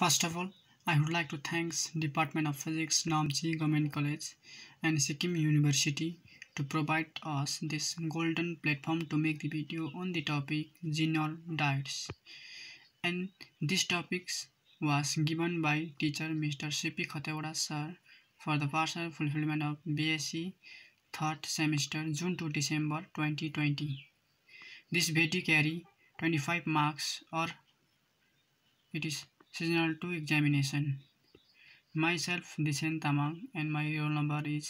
First of all, I would like to thank Department of Physics Namchi Government College and Sikkim University to provide us this golden platform to make the video on the topic genol diets and this topic was given by teacher Mr. C.P. Khatewada sir for the partial fulfillment of BSc third semester June to December 2020. This video carry 25 marks or it is Seasonal 2 examination. Myself, एन्ड Tamang, and my roll number is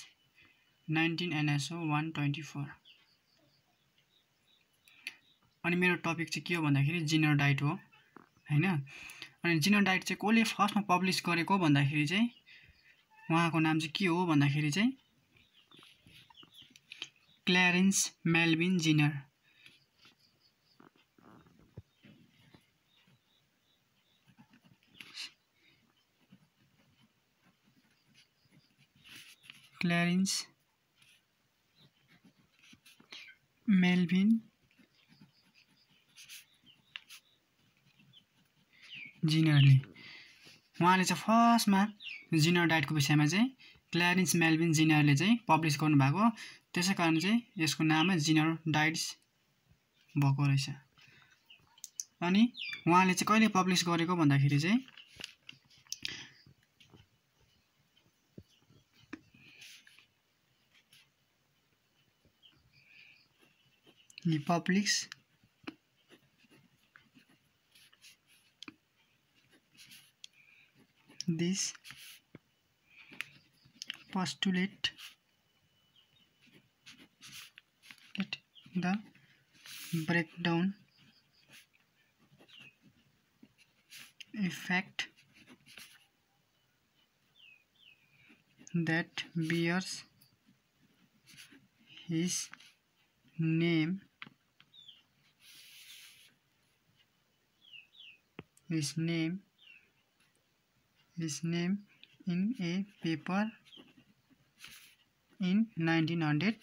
one twenty four अनि मेरो topic चाहिँ के हो भन्दाखेरि zener diet हो होइन अनि जिनर डाइट चाहिँ कसले फर्स्टमा पब्लिस गरेको भन्दाखेरि चाहिँ उहाँको नाम चाहिँ के हो भन्दाखेरि चाहिँ क्ल्यारेन्स मेलबिन जिनर क्ल्यारेन्स मेलभिन जिनरले उहाँले चाहिँ फर्स्टमा जिनर डाइटको विषयमा चाहिँ क्ल्यारेन्स मेलभिन जिनरले चाहिँ पब्लिस गर्नुभएको त्यसै कारण चाहिँ यसको नाम जिनर डाइट्स भएको रहेछ अनि उहाँले चाहिँ कहिले पब्लिस गरेको भन्दाखेरि चाहिँ Republics this postulate at the breakdown effect that bears his name his name his name in a paper in 1934 hundred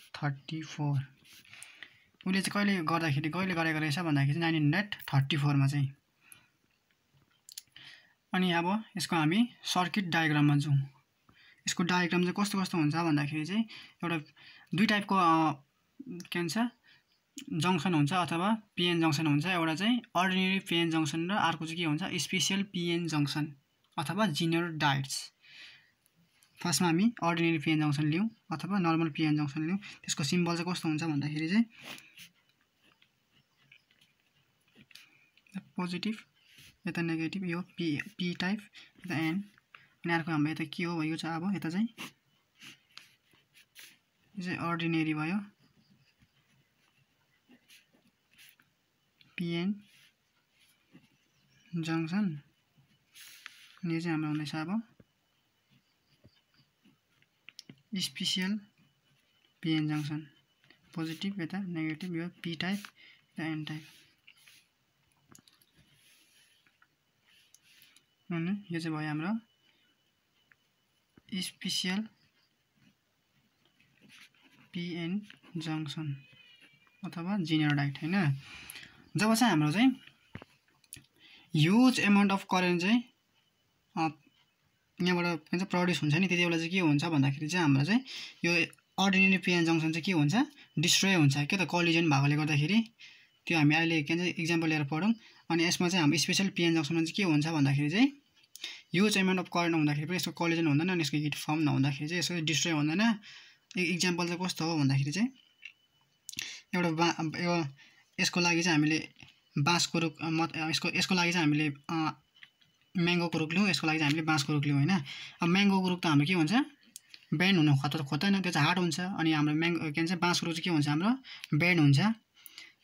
उसले चाहिँ कहिले गर्दाखेरि कहिले गरेको रहेछ भन्दाखेरि चाहिँ नाइन्टिन हन्ड्रेड थर्टी फोरमा चाहिँ अनि अब यसको हामी सर्किट डायग्राममा जाउँ यसको डायग्राम चाहिँ कस्तो कस्तो हुन्छ भन्दाखेरि चाहिँ एउटा दुई टाइपको के भन्छ जङ्सन हुन्छ अथवा पिएन जङ्सन हुन्छ एउटा चाहिँ अर्डिनेरी पिएन जङ्सन र अर्को चाहिँ के हुन्छ स्पेसियल पिएन जङ्सन अथवा जिनियर डाइट्स फर्स्टमा हामी अर्डिनेरी पिएन जङ्सन लिउँ अथवा नर्मल पिएन जङ्सन लिउँ त्यसको सिम्बल चाहिँ कस्तो हुन्छ भन्दाखेरि चाहिँ पोजिटिभ यता नेगेटिभ यो पी पी टाइप यता एन अनि अर्को हाम्रो यता के हो यो चाहिँ अब यता चाहिँ यो चाहिँ अर्डिनेरी भयो पिएन जङ्सन यो चाहिँ हाम्रो हुँदैछ अब स्पेसियल पिएन जङ्सन पोजिटिभ यता नेगेटिभ यो पी टाइप र एन टाइप अनि यो चाहिँ भयो हाम्रो स्पेसियल पिएन जङ्सन अथवा डाइट होइन जब चाहिँ हाम्रो चाहिँ ह्युज एमाउन्ट अफ करेन्ट चाहिँ यहाँबाट के भन्छ प्रड्युस हुन्छ नि त्यति बेला चाहिँ के हुन्छ भन्दाखेरि चाहिँ हाम्रो चाहिँ यो अर्डिनेरी पिएन जङ्सन चाहिँ के हुन्छ डिस्ट्रोय हुन्छ के त कलिजन भएकोले गर्दाखेरि त्यो हामी अहिले के भन्छ इक्जाम्पल लिएर पढौँ अनि यसमा चाहिँ हाम्रो स्पेसल पिएन जङ्सनमा चाहिँ के हुन्छ भन्दाखेरि चाहिँ ह्युज एमाउन्ट अफ करेन्ट हुँदाखेरि पनि यसको कलिजन हुँदैन अनि यसको हिट फर्म नहुँदाखेरि चाहिँ यसको डिस्ट्रोय हुँदैन इक्जाम्पल चाहिँ कस्तो हो भन्दाखेरि चाहिँ एउटा बा यसको लागि चाहिँ हामीले बाँसको रुख मत यसको यसको लागि चाहिँ हामीले म्याङ्गोको रुख लिउँ यसको लागि चाहिँ हामीले बाँसको रुख लिउँ होइन अब म्याङ्गोको रुख त हाम्रो के हुन्छ बेन्ड हुनु खोत खोज्दैन त्यो चाहिँ हार्ड हुन्छ अनि हाम्रो म्याङ्गो के भन्छ बाँसको रुख चाहिँ के हुन्छ हाम्रो बेन्ड हुन्छ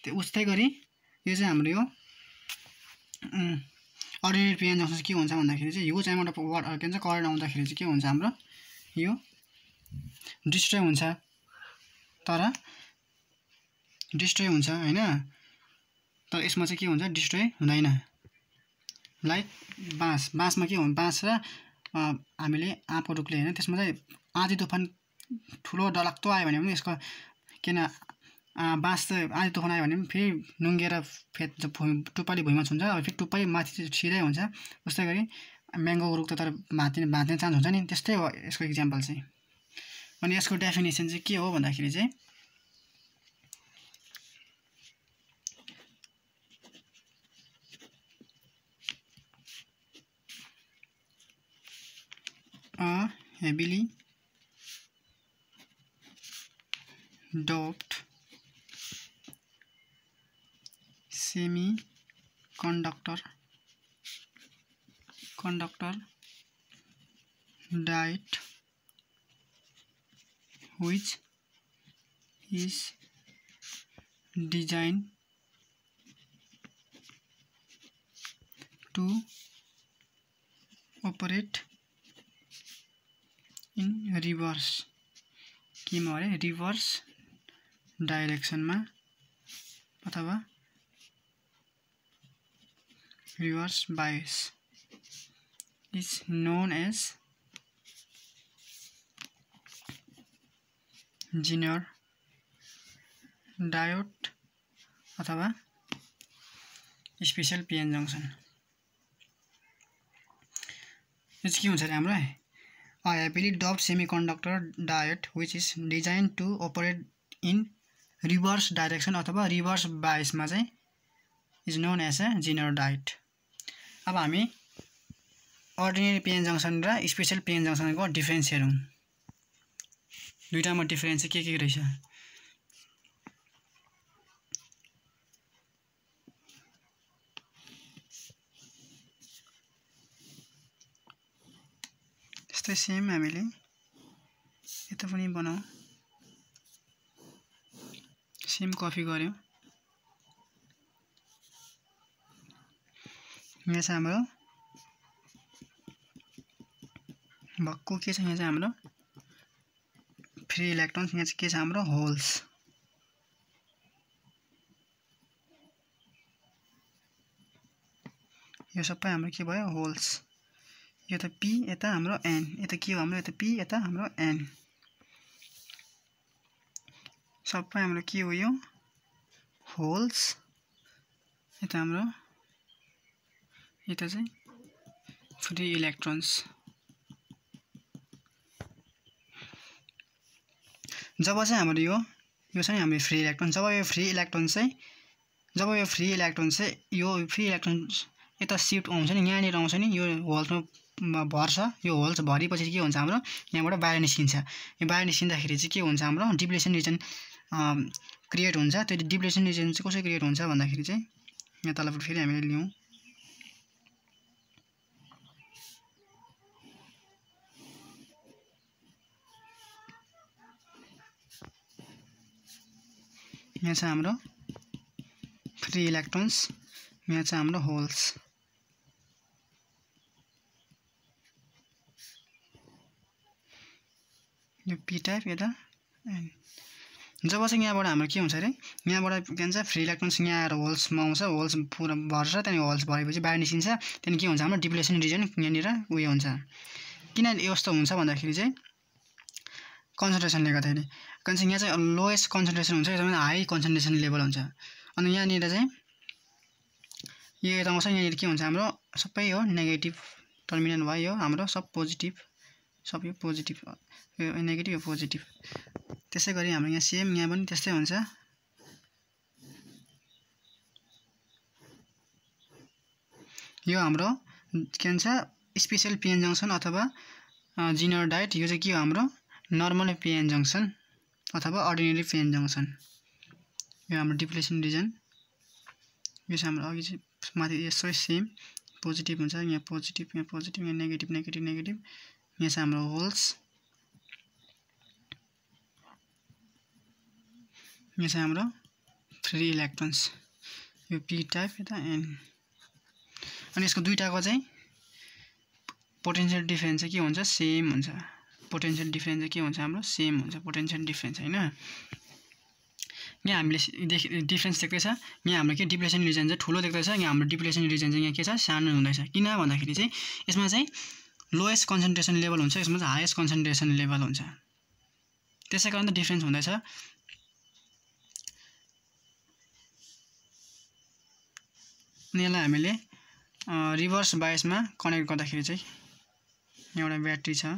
त्यो उस्तै गरी यो चाहिँ हाम्रो यो अर्डिनेट पिएन जस्तो के हुन्छ भन्दाखेरि चाहिँ यो चाहिँ एउटा वर्ड के भन्छ करेन्ट आउँदाखेरि चाहिँ के हुन्छ हाम्रो यो डिस्ट्रोय हुन्छ तर डिस्ट्रोय हुन्छ होइन तर यसमा चाहिँ के हुन्छ डिस्ट्रोय हुँदैन लाइक बाँस बाँसमा के हुन्छ बाँस र हामीले आँपको रुखले होइन त्यसमा चाहिँ आँधी तुफान ठुलो डलाक्तो आयो भने पनि यसको किन बाँस त आँधी तुफान आयो भने पनि फेरि नुङ्गेर फेद भुइँ टुप्पाले भुइँमा छुन्छ अब फेरि टुप्पै माथि छिरै हुन्छ उस्तै गरी म्याङ्गोको रुख त तर भाँच्ने भाँच्ने चान्स हुन्छ नि त्यस्तै हो यसको इक्जाम्पल चाहिँ अनि यसको डेफिनेसन चाहिँ के हो भन्दाखेरि चाहिँ heavily doped semi conductor conductor diet which is designed to operate in reverse केमा अरे डाइरेक्शन में अथवा reverse bias is known as zener diode अथवा स्पेशल पीएन जंक्शन यो चाहिँ के अरे I heavily doped semi diode which is design to operate in reverse direction अथवा रिभर्स बाइसमा चाहिँ is known as a zener diode अब हामी अर्डिनेरी पेन जङ्सन र स्पेसियल पेन जङ्सनको डिफरेन्स हेरौँ दुइटामा डिफरेन्स चाहिँ के के रहेछ त्यस्तै सेम हामीले यता पनि बनाऊ सेम कफी गऱ्यौँ यहाँ चाहिँ हाम्रो भक्कु के छ यहाँ चाहिँ हाम्रो फ्री इलेक्ट्रोन्स यहाँ चाहिँ के छ हाम्रो होल्स यो सबै हाम्रो के भयो होल्स यो त पी यता हाम्रो एन यता के हो हाम्रो यता पी यता हाम्रो एन सबै हाम्रो के हो यो होल्स यता हाम्रो यता चाहिँ फ्री इलेक्ट्रोन्स जब चाहिँ हाम्रो यो यो चाहिँ हाम्रो फ्री इलेक्ट्रोन जब यो फ्री इलेक्ट्रोन चाहिँ जब यो फ्री इलेक्ट्रोन चाहिँ यो फ्री इलेक्ट्रोन यता सिफ्ट आउँछ नि यहाँनिर आउँछ नि यो होल्समा भर्छ यो होल्स भरेपछि के हुन्छ हाम्रो यहाँबाट बाहिर निस्किन्छ यो बाहिर निस्किँदाखेरि चाहिँ के हुन्छ हाम्रो डिप्लेसन रिजन क्रिएट हुन्छ त्यो डिप्लेसन रिजन चाहिँ कसरी क्रिएट हुन्छ भन्दाखेरि चाहिँ यहाँ तलपट्टि फेरि हामीले लियौँ यहाँ छ हाम्रो फ्री इलेक्ट्रोन्स यहाँ छ हाम्रो होल्स यो पी टाइप यता एन जब चाहिँ यहाँबाट हाम्रो के हुन्छ अरे यहाँबाट के भन्छ फ्री इलेक्ट्रोन्स यहाँ आएर होल्समा आउँछ होल्स पुरा भर्छ त्यहाँदेखि होल्स भरेपछि बाहिर निस्किन्छ त्यहाँदेखि के हुन्छ हाम्रो डिप्लेसन रिजन यहाँनिर उयो हुन्छ किन यस्तो हुन्छ भन्दाखेरि चाहिँ कन्सन्ट्रेसनले गर्दाखेरि किनभने यहाँ चाहिँ लोएस्ट कन्सन्ट्रेसन हुन्छ एकदमै हाई कन्सन्ट्रेसन लेभल हुन्छ अनि यहाँनिर चाहिँ यो यता आउँछ यहाँनिर के हुन्छ हाम्रो सबै हो नेगेटिभ टर्मिनल भयो हाम्रो सब पोजिटिभ सब यो पोजिटिभ यो नेगेटिभ यो पोजिटिभ त्यसै गरी हाम्रो यहाँ सेम यहाँ पनि त्यस्तै हुन्छ यो हाम्रो के भन्छ स्पेसल पिएन जङ्सन अथवा जिनर डाइट यो चाहिँ के हो हाम्रो नर्मल पिएन जङ्सन अथवा अर्डिनेरी पिएन जङ्सन यो हाम्रो डिप्रेसन रिजन यो चाहिँ हाम्रो अघि चाहिँ माथि यसो सेम पोजिटिभ हुन्छ यहाँ पोजिटिभ यहाँ पोजिटिभ यहाँ नेगेटिभ नेगेटिभ नेगेटिभ यहाँ हाम्रो होल्स यो चाहिँ हाम्रो थ्री इलेक्ट्रोन्स यो पी टाइप यता एन अनि यसको दुइटाको चाहिँ पोटेन्सियल डिफ्रेन्स चाहिँ के हुन्छ सेम हुन्छ पोटेन्सियल डिफ्रेन्स चाहिँ के हुन्छ हाम्रो सेम हुन्छ पोटेन्सियल डिफ्रेन्स होइन यहाँ हामीले देख डिफ्रेन्स देख्दैछ यहाँ हाम्रो के डिप्लेसन रिजन चाहिँ ठुलो देख्दैछ यहाँ हाम्रो डिप्लेसन रिजन चाहिँ यहाँ के छ सानो हुँदैछ किन भन्दाखेरि चाहिँ यसमा चाहिँ लोएस्ट कन्सन्ट्रेसन लेभल हुन्छ यसमा चाहिँ हाइएस्ट कन्सन्ट्रेसन लेभल हुन्छ त्यसै कारण त डिफ्रेन्स हुँदैछ अनि यसलाई हामीले रिभर्स बायसमा कनेक्ट गर्दाखेरि चाहिँ एउटा ब्याट्री छ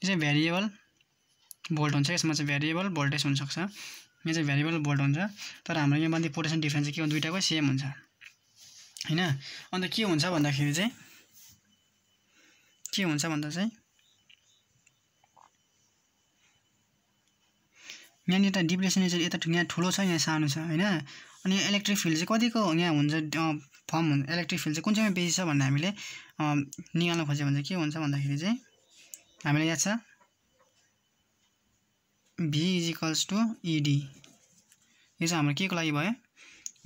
यो चाहिँ भेरिएबल भोल्ट हुन्छ यसमा चाहिँ भेरिएबल भोल्टेज हुनसक्छ यो चाहिँ भेरिएबल भोल्ट हुन्छ तर हाम्रो माथि पोटेसन डिफ्रेन्स चाहिँ के हो दुइटाको सेम हुन्छ होइन अन्त के हुन्छ भन्दाखेरि चाहिँ के हुन्छ भन्दा चाहिँ यहाँनिर त डिप्रेसन चाहिँ यता यहाँ ठुलो छ यहाँ सानो छ होइन अनि इलेक्ट्रिक फिल्ड चाहिँ कतिको यहाँ हुन्छ फर्म हुन्छ इलेक्ट्रिक फिल्ड चाहिँ कुन चाहिँमा बेसी छ भनेर हामीले निकाल्न खोज्यो भने चाहिँ के हुन्छ भन्दाखेरि चाहिँ हामीलाई याद छ V is equals to E D चाहिँ हाम्रो के को लागि भयो यो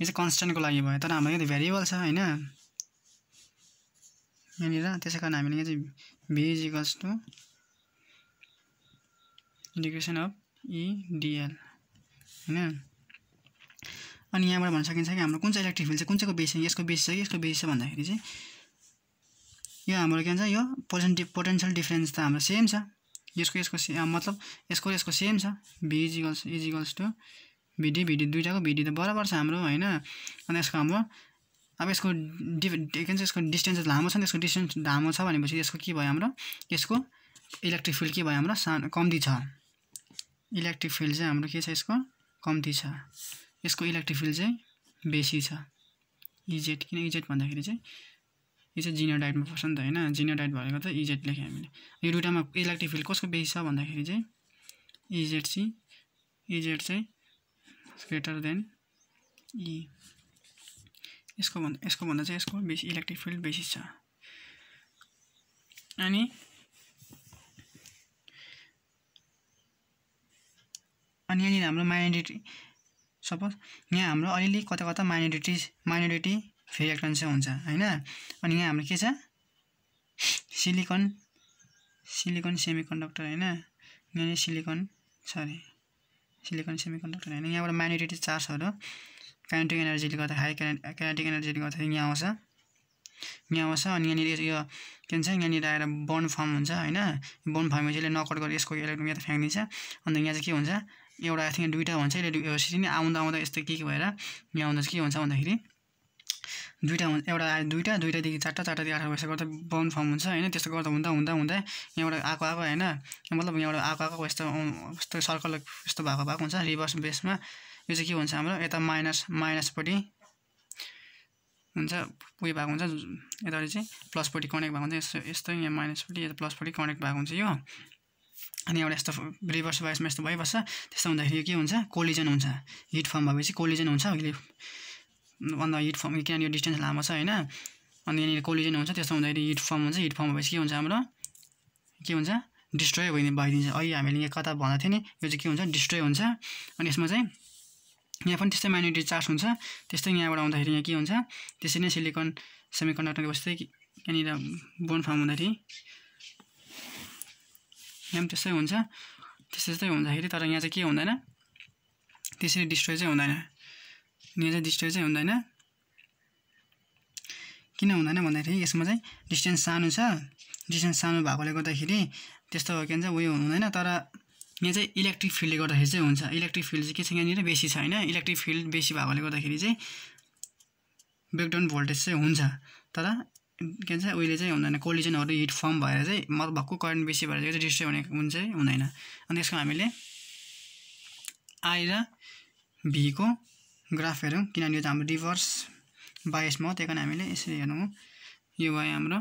चाहिँ कन्सटेन्टको लागि भयो तर हाम्रो यो भेरिएबल छ होइन यहाँनिर त्यसै कारण हामीले यहाँ चाहिँ V is equals to integration of इडिएल होइन अनि यहाँबाट भन्न सकिन्छ कि हाम्रो कुन चाहिँ इलेक्ट्रिक फिल्ड चाहिँ कुन चाहिँको बेस छ यसको बेस छ कि यसको बेस छ भन्दाखेरि चाहिँ यो हाम्रो के भन्छ यो पोजेन्टिभ पोटेन्सियल डिफ्रेन्स त हाम्रो सेम छ यसको यसको से मतलब यसको यसको सेम छ भिजिगल्स इजिगल्स टु भिडी भिडी दुइटाको भिडी त बराबर छ हाम्रो होइन अनि यसको हाम्रो अब यसको डिफ के यसको डिस्टेन्स लामो छ नि यसको डिस्टेन्स लामो छ भनेपछि यसको के भयो हाम्रो यसको इलेक्ट्रिक फिल्ड के भयो हाम्रो सानो कम्ती छ इलेक्ट्रिक फिल्ड चाहिँ हाम्रो के छ यसको कम्ती छ यसको इलेक्ट्रिक फिल्ड चाहिँ बेसी छ इजेट किन इजेट भन्दाखेरि चाहिँ यो चाहिँ जिनियर डाइटमा पर्छ नि त होइन डाइट भनेको त इजेट लेख्यो हामीले यो दुइटामा इलेक्ट्रिक फिल्ड कसको बेसी छ भन्दाखेरि चाहिँ इजेट सी इजेट चाहिँ ग्रेटर देन इ यसको भन्दा यसको भन्दा चाहिँ यसको बेसी इलेक्ट्रिक फिल्ड बेसी छ अनि अनि यहाँनिर हाम्रो माइनोरिटी सपोज यहाँ हाम्रो अलिअलि कता कता माइनोरिटिज माइनोरिटी फेरि चाहिँ हुन्छ होइन अनि यहाँ हाम्रो के छ सिलिकन सिलिकन सेमी कन्डक्टर होइन यहाँनिर silicon sorry silicon semiconductor होइन यहाँबाट माइनोरिटी चार्जहरू काइनेटिक एनर्जीले गर्दा हाई काइनेटिक एनर्जीले गर्दाखेरि यहाँ आउँछ यहाँ आउँछ अनि यहाँनिर यो के भन्छ यहाँनिर आएर बन्ड फर्म हुन्छ होइन बन्ड फर्म यसले नकआउट गरेर यसको इलेक्ट्रोन यहाँ त फ्याँकिदिन्छ अन्त यहाँ चाहिँ के हुन्छ एउटा थिङ्क दुइटा हुन्छ यसले यसरी नै आउँदा आउँदा यस्तो के के भएर यहाँ आउँदा चाहिँ के हुन्छ भन्दाखेरि दुइटा हुन्छ एउटा आयो दुइटा दुईवटादेखि चारवटा चारवटादेखि आठ भएपछि गर्दा बाउन्ड फर्म हुन्छ होइन त्यस्तो गर्दा हुँदा हुँदा हुँदा यहाँबाट आएको आएको होइन मतलब यहाँबाट आएको आएको यस्तो यस्तो सर्कल यस्तो भएको भएको हुन्छ रिभर्स बेसमा यो चाहिँ के हुन्छ हाम्रो यता माइनस माइनसपट्टि हुन्छ उयो भएको हुन्छ यतापट्टि चाहिँ प्लसपट्टि कनेक्ट भएको हुन्छ यस्तो यस्तो यहाँ माइनसपट्टि यता प्लसपट्टि कनेक्ट भएको हुन्छ यो अनि एउटा यस्तो रिभर्स बाइसमा यस्तो भइबस्छ त्यस्तो हुँदाखेरि के हुन्छ कोलिजन हुन्छ हिट फर्म भएपछि कोलिजन हुन्छ अहिले अन्त हिट फर्म किनभने यो डिस्टेन्स लामो छ होइन अनि यहाँनिर कोलिजन हुन्छ त्यस्तो हुँदाखेरि हिट फर्म हुन्छ हिट फर्म भएपछि के हुन्छ हाम्रो के हुन्छ डिस्ट्रोय भइदिने भइदिन्छ अहिले हामीले यहाँ कता भन्दा थियो नि यो चाहिँ के हुन्छ डिस्ट्रोय हुन्छ अनि यसमा चाहिँ यहाँ पनि त्यस्तै माइनोरिटी चार्ज हुन्छ त्यस्तै यहाँबाट आउँदाखेरि यहाँ के हुन्छ त्यसरी नै सिलिकन सेमी कन्डक्टरको जस्तै यहाँनिर बोन फर्म हुँदाखेरि यहाँ पनि त्यस्तै हुन्छ त्यस्तै त्यस्तै हुँदाखेरि तर यहाँ चाहिँ के हुँदैन त्यसरी डिस्ट्रोय चाहिँ हुँदैन यो चाहिँ डिस्टर्ब चाहिँ हुँदैन किन हुँदैन भन्दाखेरि यसमा चाहिँ डिस्टेन्स सानो छ डिस्टेन्स सानो भएकोले गर्दाखेरि त्यस्तो के भन्छ उयो हुँदैन तर यहाँ चाहिँ इलेक्ट्रिक फिल्डले गर्दाखेरि चाहिँ हुन्छ इलेक्ट्रिक फिल्ड चाहिँ के छ यहाँनिर बेसी छ होइन इलेक्ट्रिक फिल्ड बेसी भएकोले गर्दाखेरि चाहिँ ब्रेकडाउन भोल्टेज चाहिँ हुन्छ तर के भन्छ उहिले चाहिँ हुँदैन कोलिजनहरू हिट फर्म भएर चाहिँ मत भक्कु करेन्ट बेसी भएर चाहिँ डिस्टर्ब हुने हुन्छ हुँदैन अनि यसको हामीले आएर भीको ग्राफ हेरौँ किनभने यो त हाम्रो रिभर्स बायसमा हो त्यही कारण हामीले यसरी हेरौँ यो भयो हाम्रो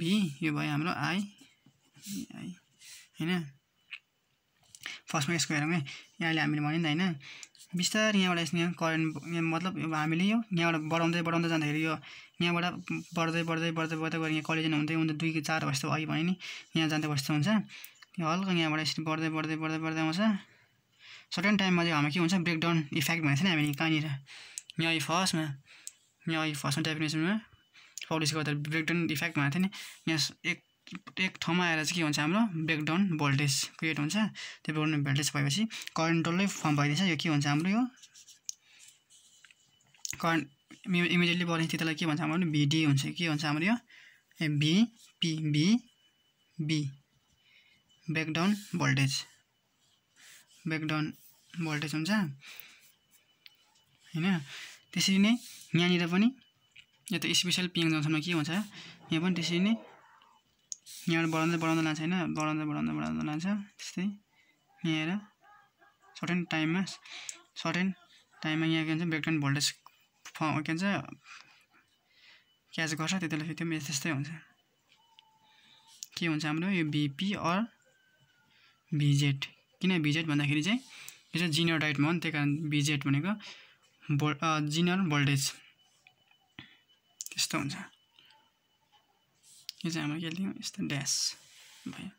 बी यो भयो हाम्रो आई आई होइन फर्स्टमा यसको हेरौँ है यहाँ अहिले हामीले भन्यो नि त होइन बिस्तारै यहाँबाट यस करेन्ट मतलब अब हामीले यो यहाँबाट बढाउँदै बढाउँदै जाँदाखेरि यो यहाँबाट बढ्दै बढ्दै बढ्दै बढ्दै गएर यहाँ कलेजन हुँदै हुँदै दुई चार बस्दा अघि भने नि यहाँ जाँदा बस्दा हुन्छ हल्का यहाँबाट यसरी बढ्दै बढ्दै बढ्दै बढ्दै आउँछ सर्टन टाइममा चाहिँ हाम्रो के हुन्छ ब्रेकडाउन इफेक्ट भनेको नि हामीले कहाँनिर यहाँ फर्स्टमा यहाँ फर्स्टमा डेफिनेसनमा पब्लिस गर्दा ब्रेकडाउन इफेक्ट भनेको थियो नि यहाँ एक एक ठाउँमा आएर चाहिँ के हुन्छ हाम्रो ब्रेकडाउन भोल्टेज क्रिएट हुन्छ त्यो ब्रेकडाउन भोल्टेज भएपछि करेन्ट डल्लै फर्म भइदिन्छ यो के हुन्छ हाम्रो यो करेन्ट इमिडिएटली बढ्ने त्यसलाई के भन्छ हाम्रो भिडी हुन्छ के हुन्छ हाम्रो यो A V P B breakdown voltage breakdown voltage हुन्छ होइन त्यसरी नै यहाँनिर पनि यो त स्पेसल पिङ जङ्सनमा के हुन्छ यहाँ पनि त्यसरी नै यहाँबाट बढाउँदै बढाउँदै लान्छ होइन बढाउँदै बढाउँदै बढाउँदै लान्छ त्यस्तै यहाँ आएर सर्टेन टाइममा सर्टेन टाइममा यहाँ के भन्छ ब्रेकडाउन भोल्टेज फर्म के भन्छ क्याच गर्छ त्यति बेला फेरि त्यो त्यस्तै हुन्छ के हुन्छ हाम्रो यो भिपी अर भिजेड किन भिजेड भन्दाखेरि चाहिँ यो चाहिँ जिनियर डाइटमा हो त्यही कारण बिजेट भनेको बोल जिनियर भोल्टेज त्यस्तो हुन्छ यो चाहिँ हाम्रो के लियौँ यस्तो ड्यास भयो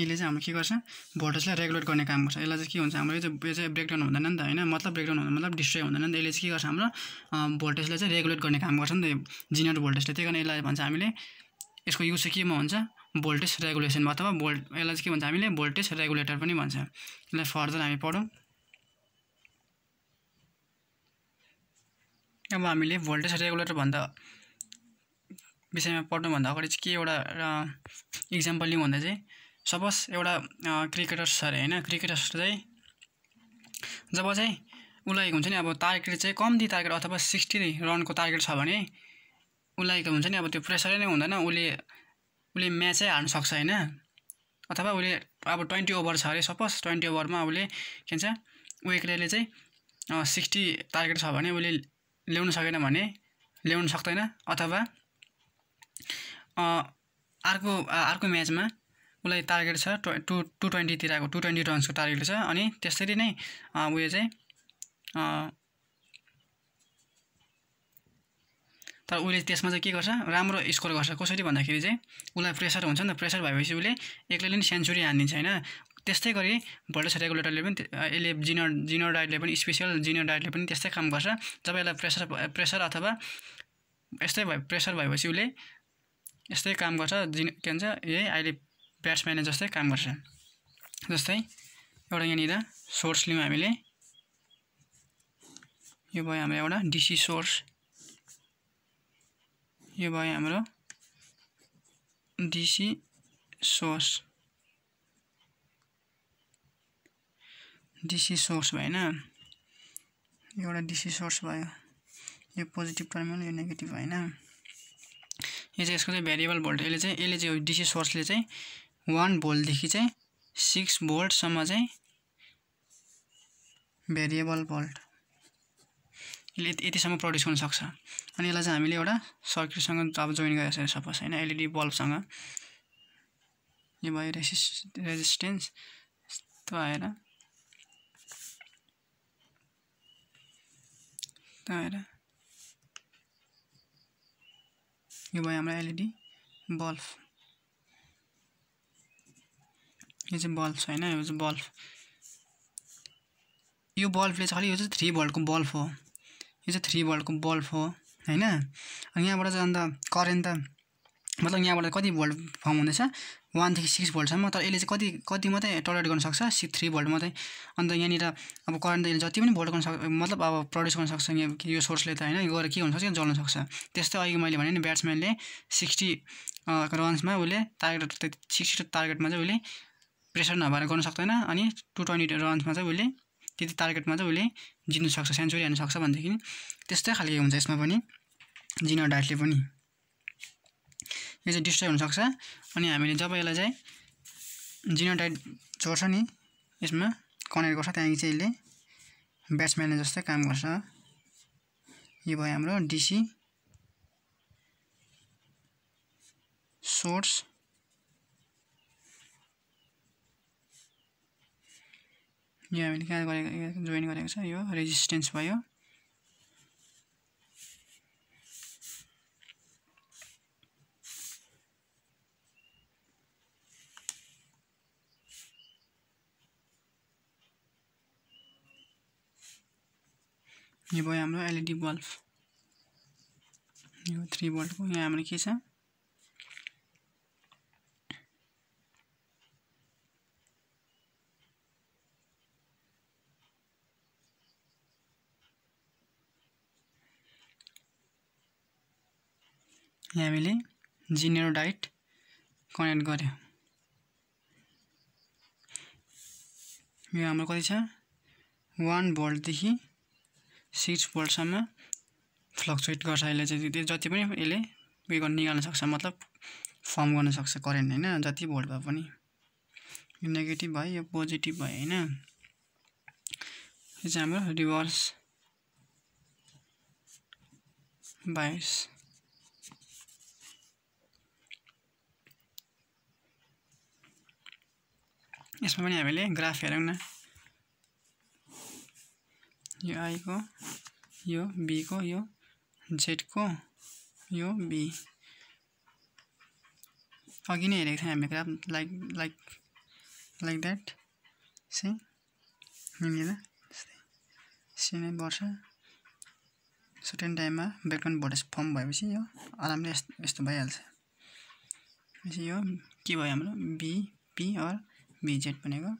यसले चाहिँ हाम्रो के गर्छ भोल्टेजलाई रेगुलेट गर्ने काम गर्छ यसलाई चाहिँ के हुन्छ हाम्रो यो चाहिँ यो चाहिँ ब्रेकडाउन हुँदैन नि त होइन मतलब ब्रेकडाउन हुँदैन मतलब डिस्ट्रोय हुँदैन नि त यसले चाहिँ के गर्छ हाम्रो भोल्टेजलाई चाहिँ रेगुलेट गर्ने काम गर्छ नि त जिनियर भोल्टेजले त्यही कारण यसलाई भन्छ हामीले यसको युज चाहिँ केमा हुन्छ भोल्टेज रेगुलेसन अथवा भोल्ट यसलाई चाहिँ के भन्छ हामीले भोल्टेज रेगुलेटर पनि भन्छ यसलाई फर्दर हामी पढौँ अब हामीले भोल्टेज रेगुलेटर भन्दा विषयमा पढ्नुभन्दा अगाडि चाहिँ के एउटा इक्जाम्पल लिउँ भन्दा चाहिँ सपोज एउटा क्रिकेटर्स छ अरे होइन क्रिकेटर्स चाहिँ जब चाहिँ उसलाई हुन्छ नि अब टार्गेट चाहिँ कम्ती टार्गेट अथवा सिक्सटी रनको टार्गेट छ भने उसलाई हुन्छ नि अब त्यो प्रेसरै नै हुँदैन उसले उसले म्याचै हार्न सक्छ होइन अथवा उसले अब ट्वेन्टी ओभर छ अरे सपोज ट्वेन्टी ओभरमा उसले के भन्छ वेक्रेले चाहिँ सिक्सटी टार्गेट छ भने उसले ल्याउनु सकेन भने ल्याउनु सक्दैन अथवा अर्को अर्को म्याचमा उसलाई टार्गेट छ टु टु ट्वेन्टीतिरको टु ट्वेन्टी रन्सको टार्गेट छ अनि त्यसरी नै उयो चाहिँ तर उसले त्यसमा चाहिँ के गर्छ राम्रो स्कोर गर्छ कसरी भन्दाखेरि चाहिँ उसलाई प्रेसर हुन्छ नि त प्रेसर भएपछि उसले एक्लैले पनि सेन्चुरी हानिदिन्छ होइन त्यस्तै गरी भोल्टेज रेगुलेटरले पनि यसले जिनर जिनर डाइटले पनि स्पेसियल जिनर डाइटले पनि त्यस्तै काम गर्छ जब यसलाई प्रेसर प्रेसर अथवा यस्तै भए प्रेसर भएपछि उसले यस्तै काम गर्छ जिन के भन्छ यही अहिले ब्याट्सम्यानले जस्तै काम गर्छ जस्तै एउटा यहाँनिर सोर्स लियौँ हामीले यो भयो हाम्रो एउटा डिसी सोर्स यो भयो हाम्रो डिसी सोर्स डिसी सोर्स भएन एउटा डिसी सोर्स भयो यो पोजिटिभ टर्मिनल यो नेगेटिभ होइन यो चाहिँ यसको चाहिँ भेरिएबल भोल्ट यसले चाहिँ यसले चाहिँ डिसी सोर्सले चाहिँ वान भोल्टदेखि चाहिँ सिक्स भोल्टसम्म चाहिँ भेरिएबल भोल्ट यसले यतिसम्म प्रड्युस सक्छ अनि यसलाई चाहिँ हामीले एउटा सर्किटसँग अब जोइन गरेको छ सपोज होइन एलइडी बल्बसँग e यो भयो रेसिस रेजिस्टेन्स यस्तो आएर आएर यो भयो हाम्रो एलइडी बल्ब e यो चाहिँ बल्ब छ होइन यो चाहिँ बल्ब यो बल्बले चाहिँ खालि यो चाहिँ थ्री भोल्टको बल्ब हो यो चाहिँ थ्री भोल्टको बल्ब हो होइन अनि यहाँबाट चाहिँ अन्त करेन्ट त मतलब यहाँबाट कति भोल्ट फर्म हुँदैछ वानदेखि सिक्स भोल्टसम्म तर यसले चाहिँ कति कति मात्रै गर्न सक्छ सिक्स थ्री भोल्ट मात्रै अन्त यहाँनिर अब करेन्ट यसले जति पनि भोल्ट गर्न सक्छ मतलब अब प्रड्युस गर्न सक्छ यो सोर्सले त होइन गएर के हुनसक्छ जल्न सक्छ त्यस्तै अघि मैले भने नि ब्याट्सम्यानले सिक्सटी रन्समा उसले टार्गेट सिक्सटी टार्गेटमा चाहिँ उसले प्रेसर नभएर गर्न सक्दैन अनि टु ट्वेन्टी रन्समा चाहिँ उसले त्यति टार्गेटमा चाहिँ उसले सक्छ सेन्चुरी हान्नुसक्छ भनेदेखि त्यस्तै खालको हुन्छ यसमा पनि जिनो डाइटले पनि यो चाहिँ डिस्ट्रोय हुनसक्छ अनि हामीले जब यसलाई चाहिँ जिनो डाइट छोड्छ नि यसमा कनेक्ट गर्छ त्यहाँदेखि चाहिँ यसले ब्याट्सम्यानले जस्तै काम गर्छ यो भयो हाम्रो डिसी सोर्स यो हामीले कहाँ गरेको जोइन गरेको छ यो रेजिस्टेन्स भयो यो भयो हाम्रो एलइडी बल्ब यो थ्री बल्बको यहाँ हाम्रो के छ यहाँ हामीले डाइट कनेक्ट गर्यो यो हाम्रो कति छ वान भोल्टदेखि सिक्स भोल्टसम्म फ्लक्चुएट गर्छ यसले चाहिँ त्यो जति पनि यसले उयो गर्नु निकाल्न सक्छ मतलब फर्म गर्न सक्छ करेन्ट होइन जति भोल्ट भए पनि यो नेगेटिभ भयो यो पोजिटिभ भयो होइन यो चाहिँ हाम्रो रिभर्स बाइस यसमा पनि हामीले ग्राफ हेरौँ न यो आईको यो बीको यो जेडको यो बी अघि नै हेरेको थियौँ हामी graph like like like that say यहाँनिर त्यस्तै सेमै बढ्छ सर्टेन टाइममा ब्याकग्राउन्ड भोल्टेज फर्म भएपछि यो आरामले यस्तो यस्तो भइहाल्छ यो के भयो हाम्रो बी पी अर भिजेट भनेको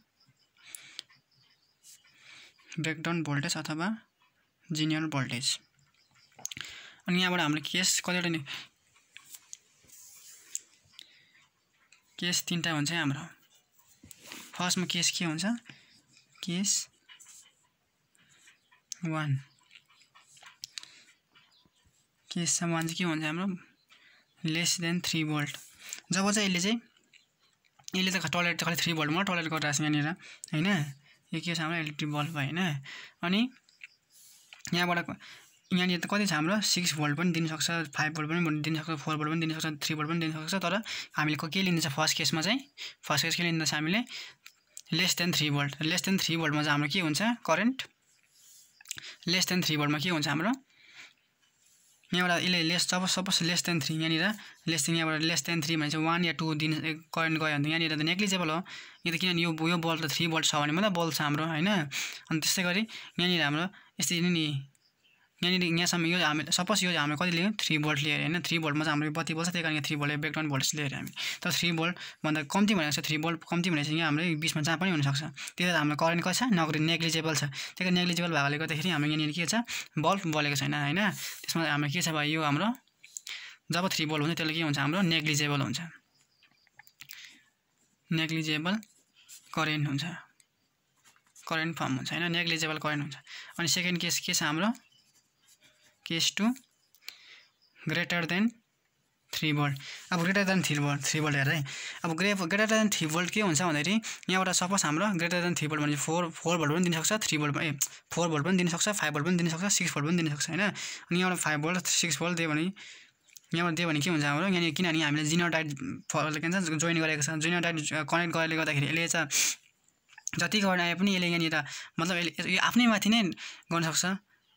ब्रेकडाउन भोल्टेज अथवा जिनियर भोल्टेज अनि यहाँबाट हामीले केस कतिवटा नि केस तिनवटा हुन्छ हाम्रो फर्स्टमा केस के हुन्छ केस वान केस वान चाहिँ के हुन्छ हाम्रो लेस देन थ्री भोल्ट जब चाहिँ यसले चाहिँ यसले त टोयलेट खालि थ्री बल्बमा टोयलेट गरिरहेको छ यहाँनिर होइन यो के छ हाम्रो इलेक्ट्रिक बल्ब होइन अनि यहाँबाट यहाँनिर त कति छ हाम्रो सिक्स भोल्ट पनि दिनसक्छ फाइभ भोल्ट पनि दिनसक्छ फोर भोल्ट पनि दिनसक्छ थ्री भोल्ट पनि दिनसक्छ तर हामीले के लिँदैछ फर्स्ट केसमा चाहिँ फर्स्ट केस के लिँदैछ हामीले less than three volt less than three भोल्टमा चाहिँ हाम्रो के हुन्छ करेन्ट लेस देन थ्री भोल्टमा के हुन्छ हाम्रो यहाँबाट यसले लेस जब सपोज लेस देन थ्री यहाँनिर लेस देन यहाँबाट लेस देन थ्री भने चाहिँ वान या टू दिन करेन्ट गयो भने यहाँनिर त नेग्लिजेबल हो यो त किनभने यो यो बल त थ्री बल्ट छ भने मात्रै बल्ट छ हाम्रो होइन अनि त्यस्तै गरी यहाँनिर हाम्रो यसरी नि यहाँनिर यहाँसम्म यो हामी सपोज यो हामीले कति लियो थ्री भोल्ट लिएर होइन थ्री भोल्टमा चाहिँ हाम्रो बत्ती बस्छ त्यही कारण थ्री भोल्ट ब्याकग्राउन्ड भोल्टेज लिएर हामी तर थ्री भन्दा कम्ती भनेको छ थ्री भोल्ट कम्ती भनेपछि यहाँ हाम्रो बिचमा जहाँ पनि हुनसक्छ त्यही भएर हाम्रो करेन्ट कसै छ नगरी नेग्लिजेबल छ त्यही कारण नेग्लिजेबल भएकोले गर्दाखेरि हाम्रो यहाँनिर के छ बल्ब बोलेको छैन होइन त्यसमा हाम्रो के छ भयो यो हाम्रो जब थ्री भोल्ट हुन्छ त्यसले के हुन्छ हाम्रो नेग्लिजेबल हुन्छ नेग्लिजेबल करेन्ट हुन्छ करेन्ट फर्म हुन्छ होइन नेग्लिजेबल करेन्ट हुन्छ अनि सेकेन्ड केस के छ हाम्रो case two greater than three volt अब greater than three volt three volt हेर है अब ग्रे ग्रेटर देन थ्री वोल्ट के हुन्छ भन्दाखेरि यहाँबाट सपोज हाम्रो ग्रेटर देन थ्री वोल्ट भने फोर फोर भोल्ट पनि दिनसक्छ थ्री वोल्ट ए फोर भोल्ट पनि दिनसक्छ फाइभ भोल्ट पनि दिनसक्छ सिक्स भोल्ट पनि दिनसक्छ होइन अनि यहाँबाट फाइभ भोल्ट सिक्स भोल्ट दियो भने यहाँबाट दियो भने के हुन्छ हाम्रो यहाँनिर किनभने हामीले जिनो डाइट के भन्छ जोइन गरेको छ जिनो डाइट कनेक्ट गरेर गर्दाखेरि यसले चाहिँ जति गर्न आए पनि यसले यहाँनिर मतलब यसले यो आफ्नै माथि नै गर्नसक्छ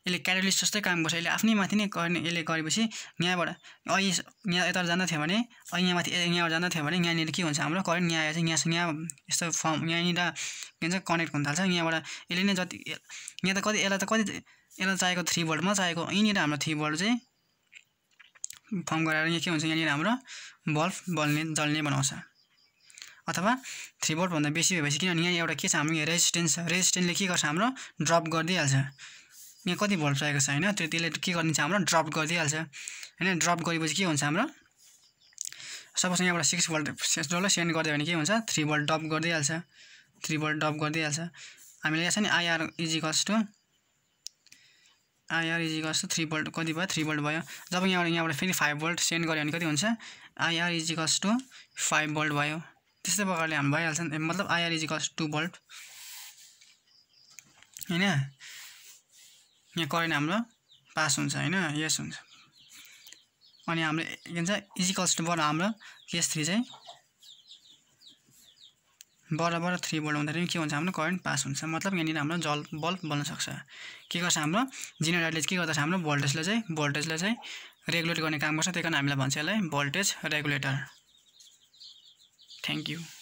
यसले क्याटलिस्ट जस्तै काम गर्छ यसले आफ्नै माथि नै गर्ने यसले गरेपछि यहाँबाट अहिले यहाँ यता जाँदा थियो भने अहिले यहाँ माथि यहाँबाट जाँदा थियो भने यहाँनिर के हुन्छ हाम्रो करेन्ट यहाँ चाहिँ यहाँ यहाँ यस्तो फर्म यहाँनिर के भन्छ कनेक्ट हुन थाल्छ यहाँबाट यसले नै जति यहाँ त कति यसलाई त कति यसलाई चाहिएको थ्री भोल्टमा चाहिएको यहीँनिर हाम्रो थ्री भोल्ट चाहिँ फर्म गराएर यहाँ के हुन्छ यहाँनिर हाम्रो बल्ब बल्ने जल्ने बनाउँछ अथवा थ्री भन्दा बेसी भएपछि किनभने यहाँ एउटा के छ हाम्रो यहाँ रेजिस्टेन्स छ रेजिस्टेन्सले के गर्छ हाम्रो ड्रप गरिदिइहाल्छ यहाँ कति भोल्ट रहेको छ होइन त्यो त्यसले के गरिदिन्छ हाम्रो ड्रप गरिदिइहाल्छ होइन ड्रप गरेपछि के हुन्छ हाम्रो सपोज यहाँबाट सिक्स भोल्ट डल्लै सेन्ड गरिदियो भने के हुन्छ थ्री भोल्ट डप गरिदिइहाल्छ थ्री भोल्ट डप गरिदिइहाल्छ हामीले यहाँ छ नि IR equals to IR equals to three volt कति भयो थ्री भोल्ट भयो जब यहाँबाट यहाँबाट फेरि फाइभ भोल्ट सेन्ड गऱ्यो भने कति हुन्छ IR equals to five volt भयो त्यस्तै प्रकारले हाम्रो भइहाल्छ मतलब आइआर इजिकल्स टु भोल्ट होइन यहाँ करेन्ट हाम्रो पास हुन्छ होइन यस हुन्छ अनि हाम्रो के भन्छ इजिकल्स इजिकल्सबाट हाम्रो केस थ्री चाहिँ बराबर थ्री भोल्ट हुँदाखेरि के हुन्छ हाम्रो करेन्ट पास हुन्छ मतलब यहाँनिर हाम्रो जल बल्ब बल्न सक्छ के गर्छ हाम्रो जेनेरेटरले के गर्दछ हाम्रो भोल्टेजले चाहिँ भोल्टेजले चाहिँ रेगुलेट गर्ने काम गर्छ त्यही कारण हामीलाई भन्छ यसलाई भोल्टेज रेगुलेटर थ्याङ्क यू